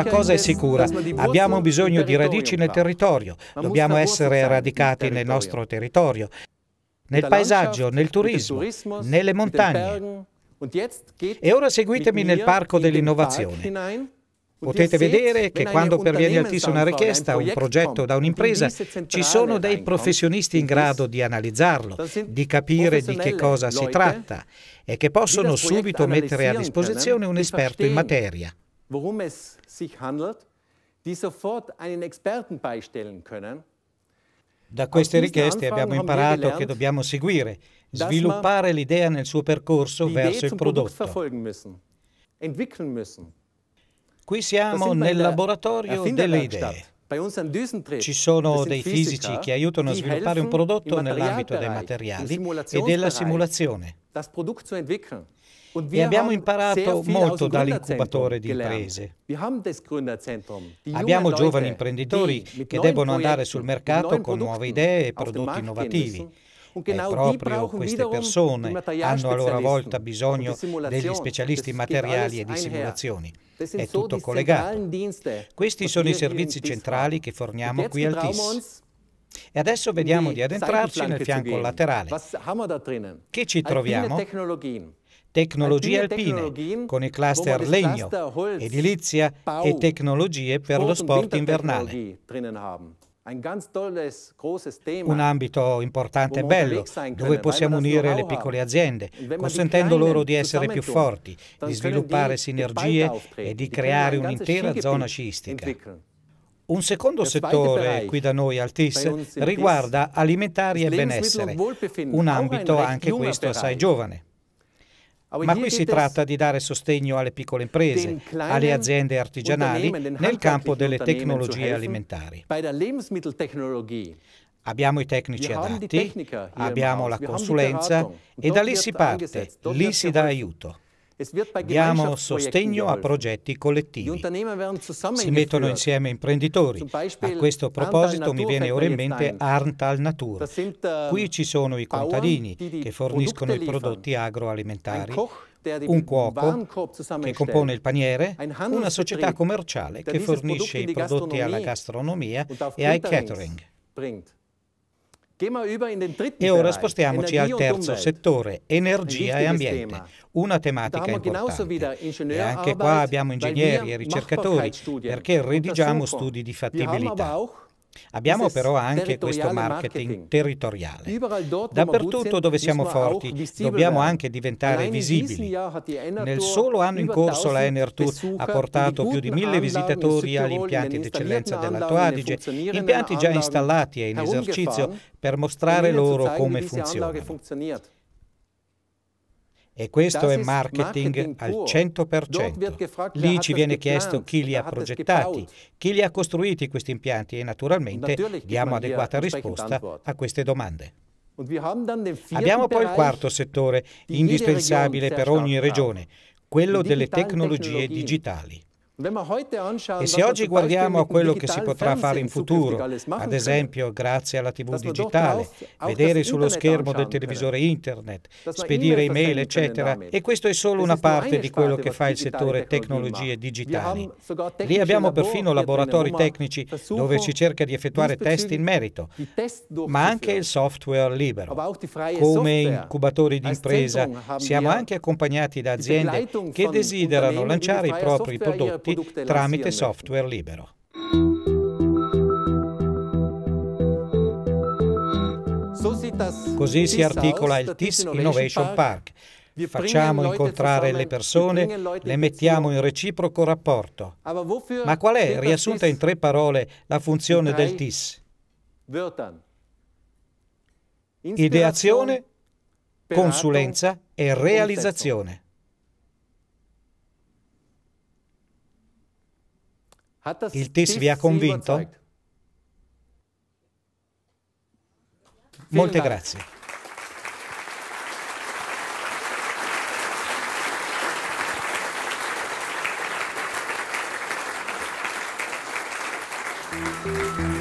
Una cosa è sicura, abbiamo bisogno di radici nel territorio, dobbiamo essere radicati nel nostro territorio, nel paesaggio, nel turismo, nelle montagne. E ora seguitemi nel Parco dell'Innovazione. Potete vedere che quando perviene al TIS una richiesta, un progetto da un'impresa, ci sono dei professionisti in grado di analizzarlo, di capire di che cosa si tratta e che possono subito mettere a disposizione un esperto in materia worum es sich handelt, die sofort einen Experten beistellen können. Da queste richieste abbiamo imparato che dobbiamo seguire, sviluppare l'idea nel suo percorso verso il prodotto. Qui siamo nel laboratorio delle idee. Ci sono dei fisici che aiutano a sviluppare un prodotto nell'ambito dei materiali e della simulazione. E abbiamo imparato molto dall'incubatore di imprese. Abbiamo giovani imprenditori che debbono andare sul mercato con nuove idee e prodotti innovativi proprio queste persone hanno a loro volta bisogno degli specialisti materiali e di simulazioni. È tutto collegato. Questi sono i servizi centrali che forniamo qui al TIS. E adesso vediamo di addentrarci nel fianco laterale. Che ci troviamo? Tecnologie alpine, con i cluster legno, edilizia e tecnologie per lo sport invernale. Un ambito importante e bello, dove possiamo unire le piccole aziende, consentendo loro di essere più forti, di sviluppare sinergie e di creare un'intera zona sciistica. Un secondo settore qui da noi al TIS riguarda alimentari e benessere, un ambito anche questo assai giovane. Ma qui si tratta di dare sostegno alle piccole imprese, alle aziende artigianali nel campo delle tecnologie alimentari. Abbiamo i tecnici adatti, abbiamo la consulenza e da lì si parte, lì si dà aiuto. Diamo sostegno a progetti collettivi. Si mettono insieme imprenditori. A questo proposito mi viene ora in mente Arntal Natur. Äh, Qui ci sono i contadini che forniscono i prodotti agroalimentari un cuoco che compone il paniere, una società commerciale che fornisce i prodotti alla gastronomia e ai catering. E ora spostiamoci al terzo settore, energia e ambiente, una tematica importante. E anche qua abbiamo ingegneri e ricercatori perché redigiamo studi di fattibilità. Abbiamo però anche questo marketing territoriale. Dappertutto dove siamo forti dobbiamo anche diventare visibili. Nel solo anno in corso la Enertur ha portato più di mille visitatori agli impianti d'eccellenza dell'Alto Adige, impianti già installati e in esercizio per mostrare loro come funzionano. E questo è marketing al 100%. Lì ci viene chiesto chi li ha progettati, chi li ha costruiti questi impianti e naturalmente diamo adeguata risposta a queste domande. Abbiamo poi il quarto settore, indispensabile per ogni regione, quello delle tecnologie digitali. E se oggi guardiamo a quello che si potrà fare in futuro, ad esempio grazie alla TV digitale, vedere sullo schermo del televisore internet, spedire email, eccetera, e questo è solo una parte di quello che fa il settore tecnologie digitali. Lì abbiamo perfino laboratori tecnici dove si cerca di effettuare test in merito, ma anche il software libero. Come incubatori di impresa siamo anche accompagnati da aziende che desiderano lanciare i propri prodotti prodotti tramite software libero. Così si articola il TIS Innovation Park. Facciamo incontrare le persone, le mettiamo in reciproco rapporto. Ma qual è, riassunta in tre parole, la funzione del TIS? Ideazione, consulenza e realizzazione. Il TIS vi ha convinto? Molte grazie. Thank you.